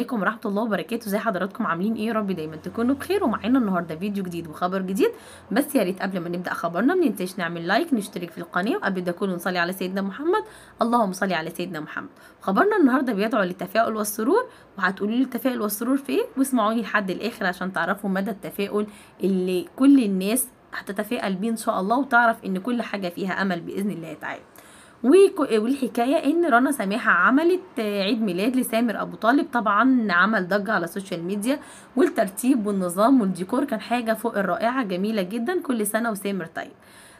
عليكم ورحمة الله وبركاته زي حضراتكم عاملين ايه رب دايما تكونوا بخير ومعانا النهاردة فيديو جديد وخبر جديد بس يا ريت قبل ما نبدأ خبرنا مننساش نعمل لايك نشترك في القناة وقبل ده كله نصلي على سيدنا محمد اللهم صلي على سيدنا محمد خبرنا النهاردة بيدعو للتفاؤل والسرور وهتقولوا لي التفاؤل والسرور في ايه واسمعوني لحد الاخر عشان تعرفوا مدى التفاؤل اللي كل الناس هتتفائل بيه ان شاء الله وتعرف ان كل حاجة فيها امل بإذن الله تعالى والحكايه ان رنا سماحه عملت عيد ميلاد لسامر ابو طالب طبعا عمل ضجه على السوشيال ميديا والترتيب والنظام والديكور كان حاجه فوق الرائعه جميله جدا كل سنه وسامر طيب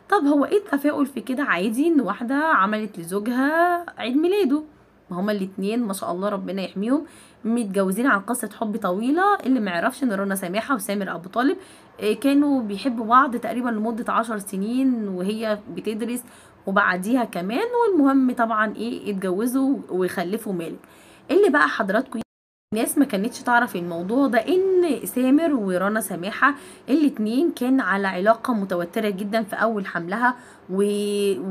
طب هو ايه التفاؤل في كده عادي ان واحده عملت لزوجها عيد ميلاده ما هما الاتنين ما شاء الله ربنا يحميهم متجوزين عن قصه حب طويله اللي ما يعرفش ان رنا سامحه وسامر ابو طالب آه، كانوا بيحبوا بعض تقريبا لمده عشر سنين وهي بتدرس وبعديها كمان والمهم طبعا ايه اتجوزوا وخلفوا مالك اللي بقى حضراتكم ناس ما كانتش تعرف الموضوع ده ان سامر ورنا سماحه الاتنين كان على علاقه متوتره جدا في اول حملها و...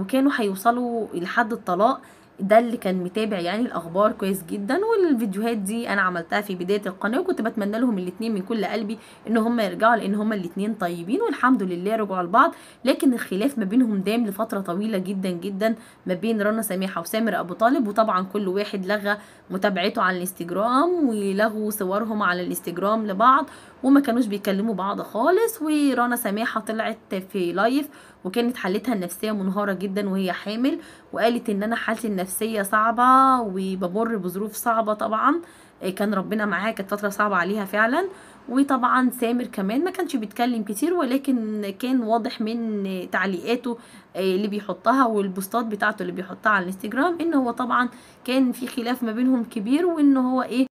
وكانوا هيوصلوا لحد الطلاق ده اللي كان متابع يعني الاخبار كويس جدا والفيديوهات دي انا عملتها في بدايه القناه وكنت بتمنى لهم الاثنين من كل قلبي ان هم يرجعوا لان هم الاثنين طيبين والحمد لله رجعوا لبعض لكن الخلاف ما بينهم دام لفتره طويله جدا جدا ما بين رنا سميحه وسامر ابو طالب وطبعا كل واحد لغى متابعته على الانستجرام ولغوا صورهم على الانستجرام لبعض وما كانوش بيكلموا بعض خالص ورانا سماحه طلعت في لايف وكانت حالتها النفسيه منهاره جدا وهي حامل وقالت ان انا حالتي النفسيه صعبه وبمر بظروف صعبه طبعا آه، كان ربنا معاها كانت فتره صعبه عليها فعلا وطبعا سامر كمان ما كانش بيتكلم كتير ولكن كان واضح من تعليقاته آه، اللي بيحطها والبوستات بتاعته اللي بيحطها على الانستجرام ان هو طبعا كان في خلاف ما بينهم كبير وان هو ايه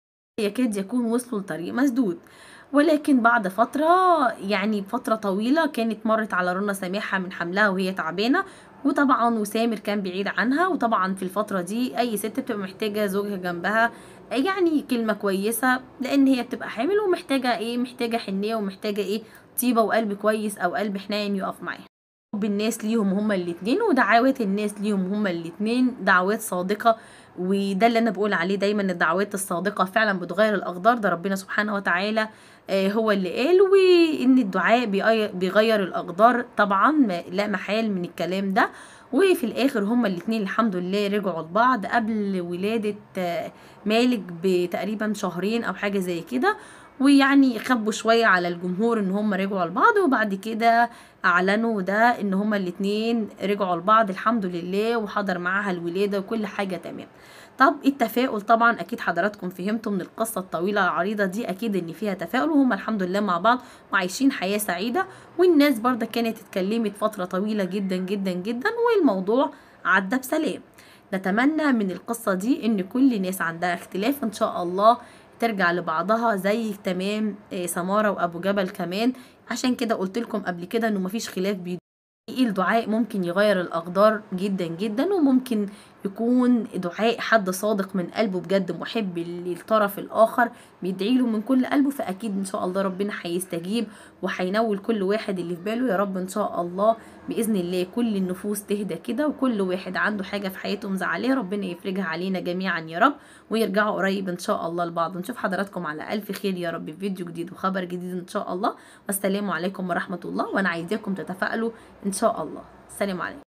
يكاد يكون وصلوا لطريق مسدود ولكن بعد فترة يعني فترة طويلة كانت مرت على رنا سامحة من حملها وهي تعبانة وطبعا وسامر كان بعيد عنها وطبعا في الفترة دي أي ست بتبقى محتاجة زوجها جنبها يعني كلمة كويسة لأن هي بتبقى حامل ومحتاجة إيه محتاجة حنية ومحتاجة إيه طيبة وقلب كويس أو قلب حنين يقف معاها حب الناس ليهم هما الاتنين ودعوات الناس ليهم هما الاتنين دعوات صادقة وده اللي انا بقول عليه دايما الدعوات الصادقة فعلا بتغير الاقدار ده ربنا سبحانه وتعالى آه، هو اللي قال وان الدعاء بيغير الاقدار طبعا لا محال من الكلام ده وفي الاخر هما الاتنين الحمد لله رجعوا لبعض قبل ولادة آه، مالك بتقريبا شهرين او حاجة زي كده ويعني يخبوا شوية على الجمهور ان هم رجعوا لبعض وبعد كده اعلنوا ده ان هما الاتنين رجعوا لبعض الحمد لله وحضر معاها الولادة وكل حاجة تمام طب التفاؤل طبعا اكيد حضراتكم فهمتوا من القصة الطويلة العريضة دي اكيد ان فيها تفاؤل وهم الحمد لله مع بعض وعايشين حياة سعيدة والناس برضه كانت اتكلمت فترة طويلة جدا جدا جدا والموضوع عدى بسلام نتمنى من القصة دي ان كل ناس عندها اختلاف ان شاء الله ترجع لبعضها زي تمام آه، سمارة وأبو جبل كمان عشان كده قلت لكم قبل كده إنه مفيش خلاف بيه الدعاء ممكن يغير الأقدار جدا جدا وممكن يكون دعاء حد صادق من قلبه بجد محب للطرف الآخر بيدعي له من كل قلبه فأكيد إن شاء الله ربنا هيستجيب وهينول كل واحد اللي في باله يا رب إن شاء الله بإذن الله كل النفوس تهدى كده وكل واحد عنده حاجة في حياته مزعلاه ربنا يفرجها علينا جميعا يا رب ويرجعوا قريب إن شاء الله لبعض نشوف حضراتكم على ألف خير يا رب في فيديو جديد وخبر جديد إن شاء الله والسلام عليكم ورحمة الله وأنا عايزاكم تتفائلوا إن شاء الله السلام عليكم